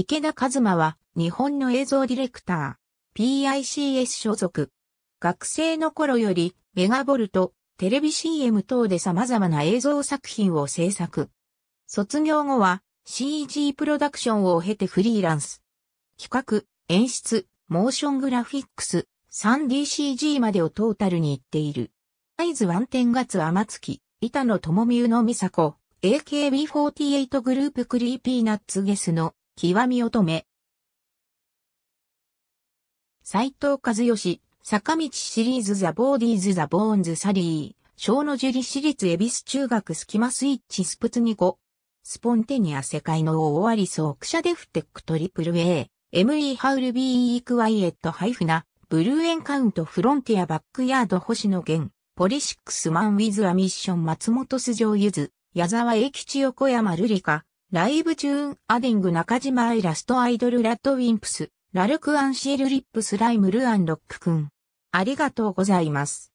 池田和馬は日本の映像ディレクター、PICS 所属。学生の頃よりメガボルト、テレビ CM 等で様々な映像作品を制作。卒業後は CG プロダクションを経てフリーランス。企画、演出、モーショングラフィックス、3DCG までをトータルに行っている。イズワンテンガツ天月、板野智美宇野美佐子、AKB48 グループクリーピーナッツゲスの極み乙女。斎藤和義、坂道シリーズザ・ボーディーズ・ザ・ボーンズ・サリー、小野樹里市立恵比寿中学スキマスイッチスプツニコ、スポンテニア世界の大アリりそうクシャデフテックトリプル A、ME ハウル BE クワイエットハイフナ、ブルーエンカウントフロンティアバックヤード星野源、ポリシックスマンウィズアミッション松本素上ゆず、矢沢永吉横山瑠璃香、ライブチューン、アディング中島イラストアイドルラッドウィンプス、ラルクアンシールリップスライムルアンロックくん。ありがとうございます。